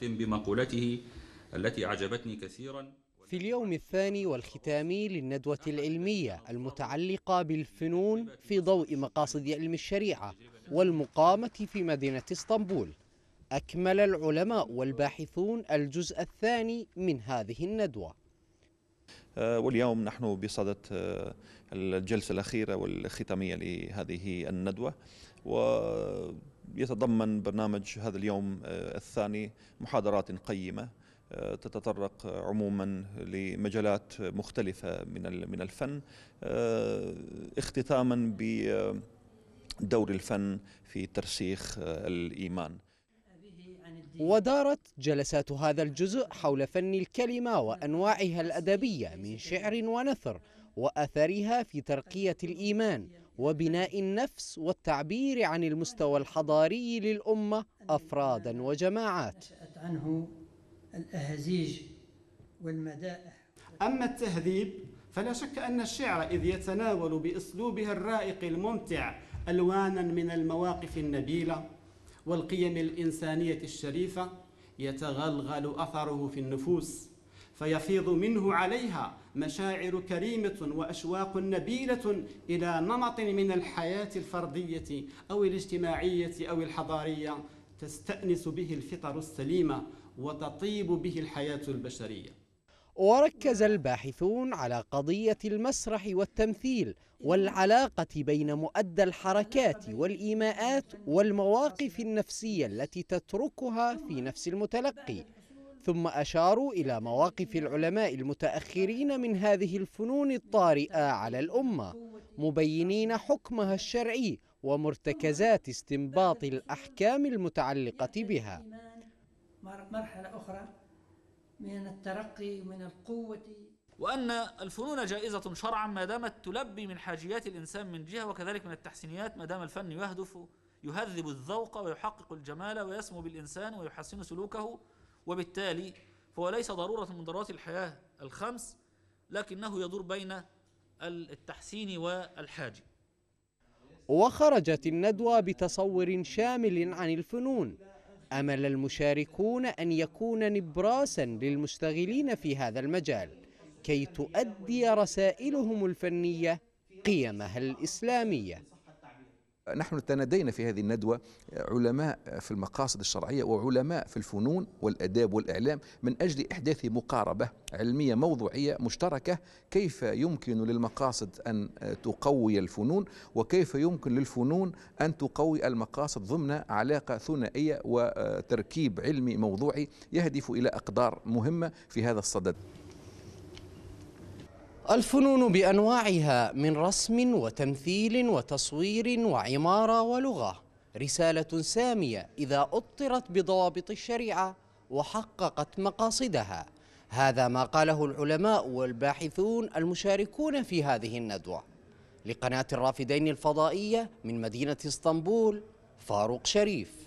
أختم بمقولته التي أعجبتني كثيرا في اليوم الثاني والختامي للندوة العلمية المتعلقة بالفنون في ضوء مقاصد علم الشريعة والمقامة في مدينة اسطنبول أكمل العلماء والباحثون الجزء الثاني من هذه الندوة آه، واليوم نحن بصدد آه، الجلسة الأخيرة والختامية لهذه الندوة و يتضمن برنامج هذا اليوم آه، الثاني محاضرات قيمة آه، تتطرق عموما لمجالات مختلفة من من الفن آه، اختتاما بدور الفن في ترسيخ الإيمان ودارت جلسات هذا الجزء حول فن الكلمة وأنواعها الأدبية من شعر ونثر وأثرها في ترقية الإيمان وبناء النفس والتعبير عن المستوى الحضاري للأمة أفرادا وجماعات عنه الأهازيج والمدائح أما التهذيب فلا شك أن الشعر إذ يتناول بأسلوبه الرائق الممتع ألوانا من المواقف النبيلة والقيم الإنسانية الشريفة يتغلغل أثره في النفوس فيفيض منه عليها مشاعر كريمة وأشواق نبيلة إلى نمط من الحياة الفردية أو الاجتماعية أو الحضارية تستأنس به الفطر السليمة وتطيب به الحياة البشرية وركز الباحثون على قضية المسرح والتمثيل والعلاقة بين مؤدى الحركات والإيماءات والمواقف النفسية التي تتركها في نفس المتلقي ثم أشاروا إلى مواقف العلماء المتأخرين من هذه الفنون الطارئة على الأمة مبينين حكمها الشرعي ومرتكزات استنباط الأحكام المتعلقة بها مرحلة أخرى من الترقي ومن القوة وأن الفنون جائزة شرعا ما دامت تلبي من حاجيات الإنسان من جهة وكذلك من التحسينيات ما دام الفن يهدف يهذب الذوق ويحقق الجمال ويسمو بالإنسان ويحسن سلوكه وبالتالي فهو ليس ضرورة من ضرورات الحياة الخمس لكنه يدور بين التحسين والحاجة وخرجت الندوة بتصور شامل عن الفنون أمل المشاركون أن يكون نبراسا للمشتغلين في هذا المجال كي تؤدي رسائلهم الفنية قيمها الإسلامية نحن تنادينا في هذه الندوة علماء في المقاصد الشرعية وعلماء في الفنون والأداب والإعلام من أجل إحداث مقاربة علمية موضوعية مشتركة كيف يمكن للمقاصد أن تقوي الفنون وكيف يمكن للفنون أن تقوي المقاصد ضمن علاقة ثنائية وتركيب علمي موضوعي يهدف إلى أقدار مهمة في هذا الصدد الفنون بأنواعها من رسم وتمثيل وتصوير وعمارة ولغة رسالة سامية إذا أطرت بضوابط الشريعة وحققت مقاصدها هذا ما قاله العلماء والباحثون المشاركون في هذه الندوة لقناة الرافدين الفضائية من مدينة اسطنبول فاروق شريف